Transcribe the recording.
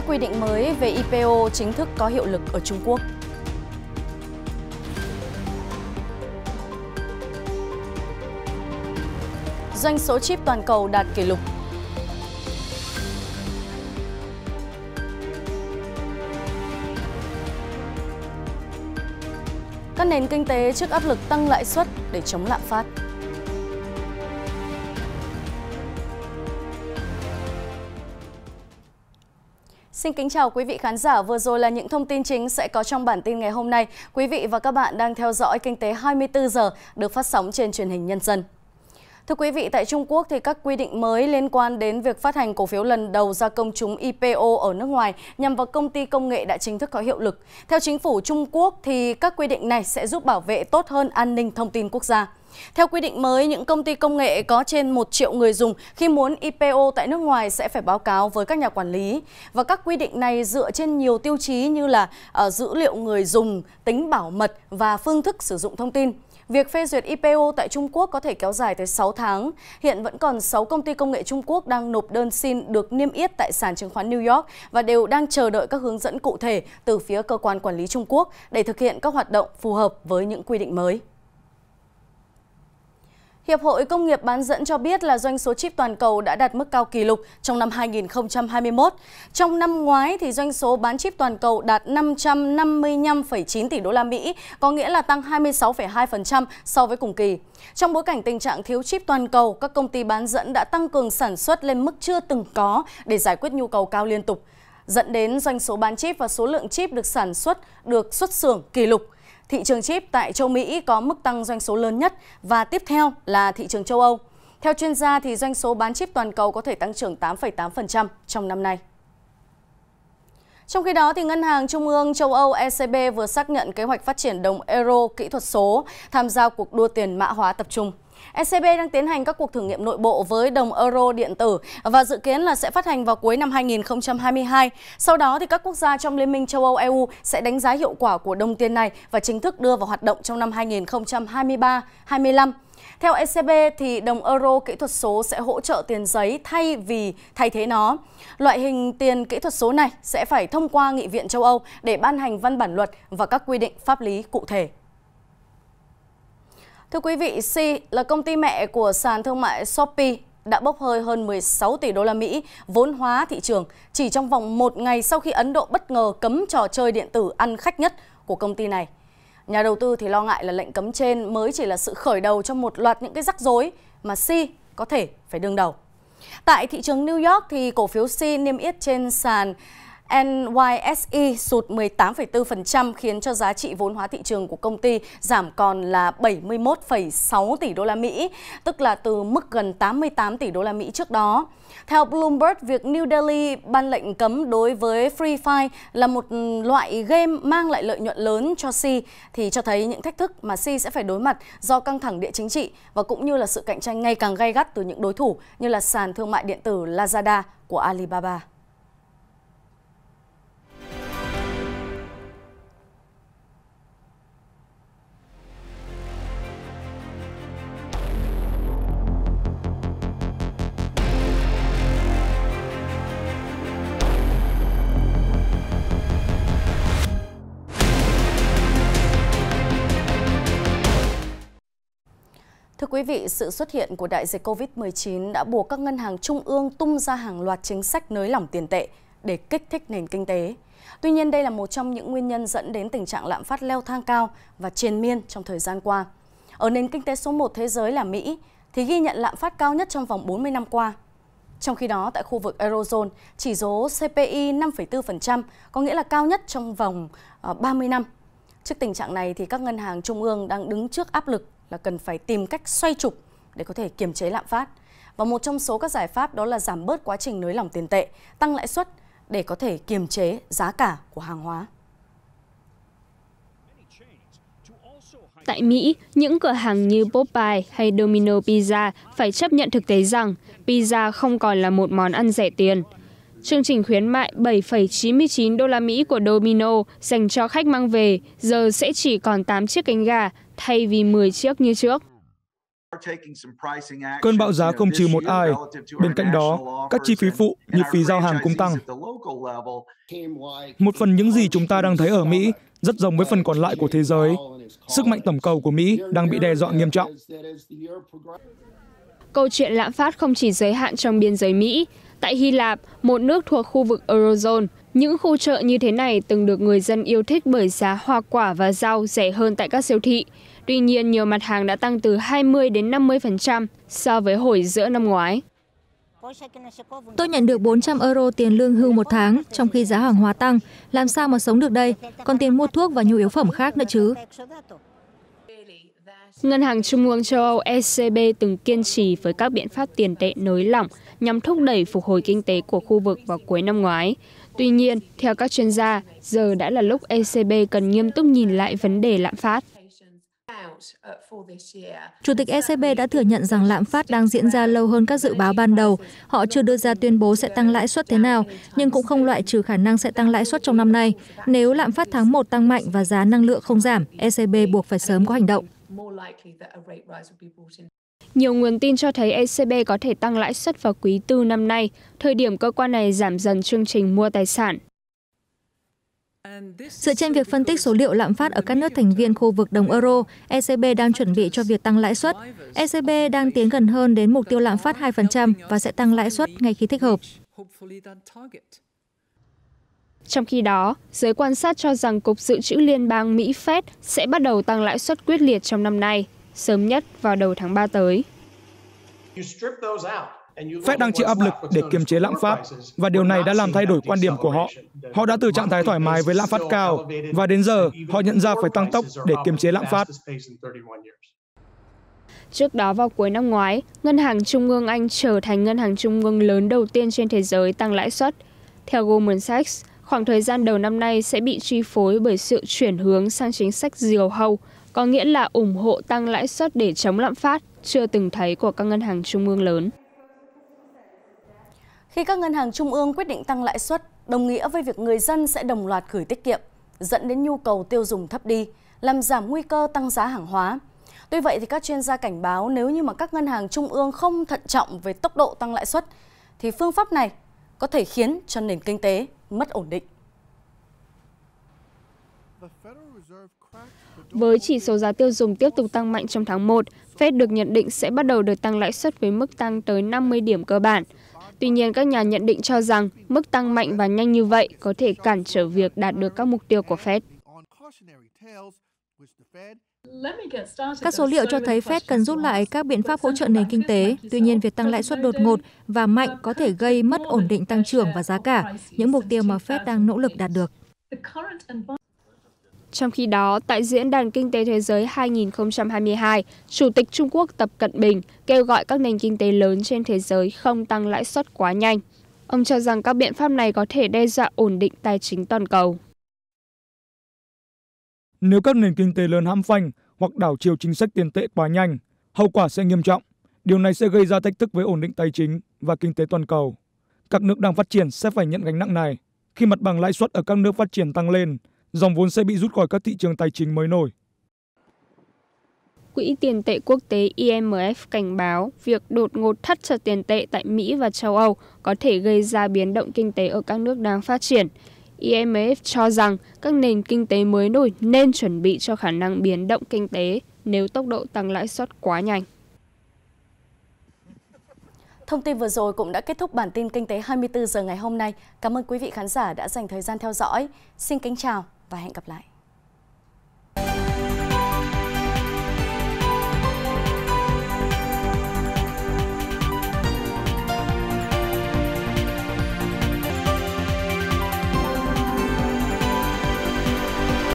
các quy định mới về IPO chính thức có hiệu lực ở Trung Quốc. Doanh số chip toàn cầu đạt kỷ lục Các nền kinh tế trước áp lực tăng lãi suất để chống lạm phát. Xin kính chào quý vị khán giả. Vừa rồi là những thông tin chính sẽ có trong bản tin ngày hôm nay. Quý vị và các bạn đang theo dõi Kinh tế 24 giờ được phát sóng trên truyền hình Nhân dân. Thưa quý vị, tại Trung Quốc thì các quy định mới liên quan đến việc phát hành cổ phiếu lần đầu ra công chúng IPO ở nước ngoài nhằm vào công ty công nghệ đã chính thức có hiệu lực. Theo chính phủ Trung Quốc thì các quy định này sẽ giúp bảo vệ tốt hơn an ninh thông tin quốc gia. Theo quy định mới, những công ty công nghệ có trên 1 triệu người dùng khi muốn IPO tại nước ngoài sẽ phải báo cáo với các nhà quản lý. Và các quy định này dựa trên nhiều tiêu chí như là ờ, dữ liệu người dùng, tính bảo mật và phương thức sử dụng thông tin. Việc phê duyệt IPO tại Trung Quốc có thể kéo dài tới 6 tháng. Hiện vẫn còn 6 công ty công nghệ Trung Quốc đang nộp đơn xin được niêm yết tại sàn chứng khoán New York và đều đang chờ đợi các hướng dẫn cụ thể từ phía cơ quan quản lý Trung Quốc để thực hiện các hoạt động phù hợp với những quy định mới. Hiệp hội Công nghiệp bán dẫn cho biết là doanh số chip toàn cầu đã đạt mức cao kỷ lục trong năm 2021. Trong năm ngoái thì doanh số bán chip toàn cầu đạt 555,9 tỷ đô la Mỹ, có nghĩa là tăng 26,2% so với cùng kỳ. Trong bối cảnh tình trạng thiếu chip toàn cầu, các công ty bán dẫn đã tăng cường sản xuất lên mức chưa từng có để giải quyết nhu cầu cao liên tục, dẫn đến doanh số bán chip và số lượng chip được sản xuất được xuất xưởng kỷ lục thị trường chip tại châu Mỹ có mức tăng doanh số lớn nhất và tiếp theo là thị trường châu Âu. Theo chuyên gia, thì doanh số bán chip toàn cầu có thể tăng trưởng 8,8% trong năm nay. Trong khi đó, thì Ngân hàng Trung ương châu Âu ECB vừa xác nhận kế hoạch phát triển đồng euro kỹ thuật số tham gia cuộc đua tiền mã hóa tập trung. ECB đang tiến hành các cuộc thử nghiệm nội bộ với đồng euro điện tử và dự kiến là sẽ phát hành vào cuối năm 2022. Sau đó thì các quốc gia trong Liên minh châu Âu EU sẽ đánh giá hiệu quả của đồng tiền này và chính thức đưa vào hoạt động trong năm 2023 2025 Theo ECB thì đồng euro kỹ thuật số sẽ hỗ trợ tiền giấy thay vì thay thế nó. Loại hình tiền kỹ thuật số này sẽ phải thông qua nghị viện châu Âu để ban hành văn bản luật và các quy định pháp lý cụ thể. Thưa quý vị, C là công ty mẹ của sàn thương mại Shopee đã bốc hơi hơn 16 tỷ đô la Mỹ vốn hóa thị trường chỉ trong vòng một ngày sau khi Ấn Độ bất ngờ cấm trò chơi điện tử ăn khách nhất của công ty này. Nhà đầu tư thì lo ngại là lệnh cấm trên mới chỉ là sự khởi đầu cho một loạt những cái rắc rối mà C có thể phải đương đầu. Tại thị trường New York thì cổ phiếu C niêm yết trên sàn NYSE sụt 18,4% khiến cho giá trị vốn hóa thị trường của công ty giảm còn là 71,6 tỷ đô la Mỹ, tức là từ mức gần 88 tỷ đô la Mỹ trước đó. Theo Bloomberg, việc New Delhi ban lệnh cấm đối với Free Fire là một loại game mang lại lợi nhuận lớn cho Si thì cho thấy những thách thức mà Si sẽ phải đối mặt do căng thẳng địa chính trị và cũng như là sự cạnh tranh ngày càng gay gắt từ những đối thủ như là sàn thương mại điện tử Lazada của Alibaba. Thưa quý vị, sự xuất hiện của đại dịch COVID-19 đã buộc các ngân hàng trung ương tung ra hàng loạt chính sách nới lỏng tiền tệ để kích thích nền kinh tế. Tuy nhiên, đây là một trong những nguyên nhân dẫn đến tình trạng lạm phát leo thang cao và triền miên trong thời gian qua. Ở nền kinh tế số 1 thế giới là Mỹ thì ghi nhận lạm phát cao nhất trong vòng 40 năm qua. Trong khi đó, tại khu vực Eurozone, chỉ số CPI 5,4% có nghĩa là cao nhất trong vòng 30 ờ, năm. Trước tình trạng này, thì các ngân hàng trung ương đang đứng trước áp lực là cần phải tìm cách xoay trục để có thể kiềm chế lạm phát. Và một trong số các giải pháp đó là giảm bớt quá trình nới lỏng tiền tệ, tăng lãi suất để có thể kiềm chế giá cả của hàng hóa. Tại Mỹ, những cửa hàng như Popeye hay Domino Pizza phải chấp nhận thực tế rằng pizza không còn là một món ăn rẻ tiền. Chương trình khuyến mại 7,99 đô la Mỹ của Domino dành cho khách mang về giờ sẽ chỉ còn 8 chiếc cánh gà thay vì 10 chiếc như trước. Cơn bão giá không trừ một ai. Bên cạnh đó, các chi phí phụ như phí giao hàng cũng tăng. Một phần những gì chúng ta đang thấy ở Mỹ rất giống với phần còn lại của thế giới. Sức mạnh tổng cầu của Mỹ đang bị đe dọa nghiêm trọng. Câu chuyện lạm phát không chỉ giới hạn trong biên giới Mỹ. Tại Hy Lạp, một nước thuộc khu vực Eurozone, những khu chợ như thế này từng được người dân yêu thích bởi giá hoa quả và rau rẻ hơn tại các siêu thị. Tuy nhiên, nhiều mặt hàng đã tăng từ 20 đến 50% so với hồi giữa năm ngoái. Tôi nhận được 400 euro tiền lương hưu một tháng, trong khi giá hàng hóa tăng. Làm sao mà sống được đây? Còn tiền mua thuốc và nhu yếu phẩm khác nữa chứ. Ngân hàng Trung ương châu Âu ECB từng kiên trì với các biện pháp tiền tệ nới lỏng nhằm thúc đẩy phục hồi kinh tế của khu vực vào cuối năm ngoái. Tuy nhiên, theo các chuyên gia, giờ đã là lúc ECB cần nghiêm túc nhìn lại vấn đề lạm phát. Chủ tịch ECB đã thừa nhận rằng lạm phát đang diễn ra lâu hơn các dự báo ban đầu. Họ chưa đưa ra tuyên bố sẽ tăng lãi suất thế nào, nhưng cũng không loại trừ khả năng sẽ tăng lãi suất trong năm nay. Nếu lạm phát tháng 1 tăng mạnh và giá năng lượng không giảm, ECB buộc phải sớm có hành động. Nhiều nguồn tin cho thấy ECB có thể tăng lãi suất vào quý tư năm nay, thời điểm cơ quan này giảm dần chương trình mua tài sản. Dựa trên việc phân tích số liệu lạm phát ở các nước thành viên khu vực đồng euro, ECB đang chuẩn bị cho việc tăng lãi suất. ECB đang tiến gần hơn đến mục tiêu lạm phát 2% và sẽ tăng lãi suất ngay khi thích hợp. Trong khi đó, giới quan sát cho rằng Cục Dự trữ Liên bang Mỹ Fed sẽ bắt đầu tăng lãi suất quyết liệt trong năm nay sớm nhất vào đầu tháng 3 tới. Fed đang chịu áp lực để kiềm chế lạm phát, và điều này đã làm thay đổi quan điểm của họ. Họ đã từ trạng thái thoải mái với lạm phát cao, và đến giờ họ nhận ra phải tăng tốc để kiềm chế lạm phát. Trước đó vào cuối năm ngoái, Ngân hàng Trung ương Anh trở thành ngân hàng trung ương lớn đầu tiên trên thế giới tăng lãi suất. Theo Goldman Sachs, khoảng thời gian đầu năm nay sẽ bị chi phối bởi sự chuyển hướng sang chính sách diều hâu, có nghĩa là ủng hộ tăng lãi suất để chống lạm phát chưa từng thấy của các ngân hàng trung ương lớn. Khi các ngân hàng trung ương quyết định tăng lãi suất, đồng nghĩa với việc người dân sẽ đồng loạt gửi tiết kiệm, dẫn đến nhu cầu tiêu dùng thấp đi, làm giảm nguy cơ tăng giá hàng hóa. Tuy vậy thì các chuyên gia cảnh báo nếu như mà các ngân hàng trung ương không thận trọng về tốc độ tăng lãi suất thì phương pháp này có thể khiến cho nền kinh tế mất ổn định. Với chỉ số giá tiêu dùng tiếp tục tăng mạnh trong tháng 1, Fed được nhận định sẽ bắt đầu được tăng lãi suất với mức tăng tới 50 điểm cơ bản. Tuy nhiên, các nhà nhận định cho rằng mức tăng mạnh và nhanh như vậy có thể cản trở việc đạt được các mục tiêu của Fed. Các số liệu cho thấy Fed cần rút lại các biện pháp hỗ trợ nền kinh tế. Tuy nhiên, việc tăng lãi suất đột ngột và mạnh có thể gây mất ổn định tăng trưởng và giá cả, những mục tiêu mà Fed đang nỗ lực đạt được. Trong khi đó, tại Diễn đàn Kinh tế Thế giới 2022, Chủ tịch Trung Quốc Tập Cận Bình kêu gọi các nền kinh tế lớn trên thế giới không tăng lãi suất quá nhanh. Ông cho rằng các biện pháp này có thể đe dọa ổn định tài chính toàn cầu. Nếu các nền kinh tế lớn hãm phanh hoặc đảo chiều chính sách tiền tệ quá nhanh, hậu quả sẽ nghiêm trọng. Điều này sẽ gây ra thách thức với ổn định tài chính và kinh tế toàn cầu. Các nước đang phát triển sẽ phải nhận gánh nặng này. Khi mặt bằng lãi suất ở các nước phát triển tăng lên, dòng vốn sẽ bị rút khỏi các thị trường tài chính mới nổi. Quỹ tiền tệ quốc tế IMF cảnh báo việc đột ngột thắt chặt tiền tệ tại Mỹ và châu Âu có thể gây ra biến động kinh tế ở các nước đang phát triển. IMF cho rằng các nền kinh tế mới nổi nên chuẩn bị cho khả năng biến động kinh tế nếu tốc độ tăng lãi suất quá nhanh. Thông tin vừa rồi cũng đã kết thúc bản tin kinh tế 24 giờ ngày hôm nay. Cảm ơn quý vị khán giả đã dành thời gian theo dõi. Xin kính chào và hẹn gặp lại